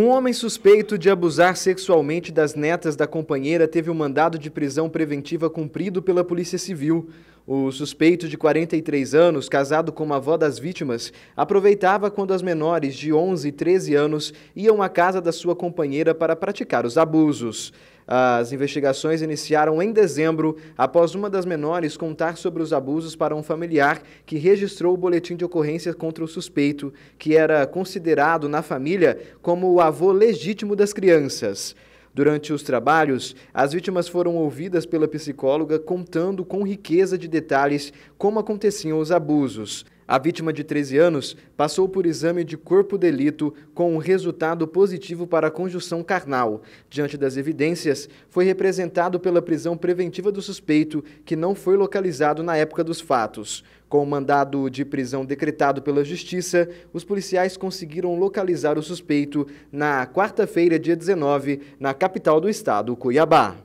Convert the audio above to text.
Um homem suspeito de abusar sexualmente das netas da companheira teve o um mandado de prisão preventiva cumprido pela Polícia Civil. O suspeito, de 43 anos, casado com uma avó das vítimas, aproveitava quando as menores de 11 e 13 anos iam à casa da sua companheira para praticar os abusos. As investigações iniciaram em dezembro, após uma das menores contar sobre os abusos para um familiar que registrou o boletim de ocorrência contra o suspeito, que era considerado na família como o avô legítimo das crianças. Durante os trabalhos, as vítimas foram ouvidas pela psicóloga contando com riqueza de detalhes como aconteciam os abusos. A vítima de 13 anos passou por exame de corpo-delito com um resultado positivo para a conjunção carnal. Diante das evidências, foi representado pela prisão preventiva do suspeito, que não foi localizado na época dos fatos. Com o mandado de prisão decretado pela Justiça, os policiais conseguiram localizar o suspeito na quarta-feira, dia 19, na capital do estado, Cuiabá.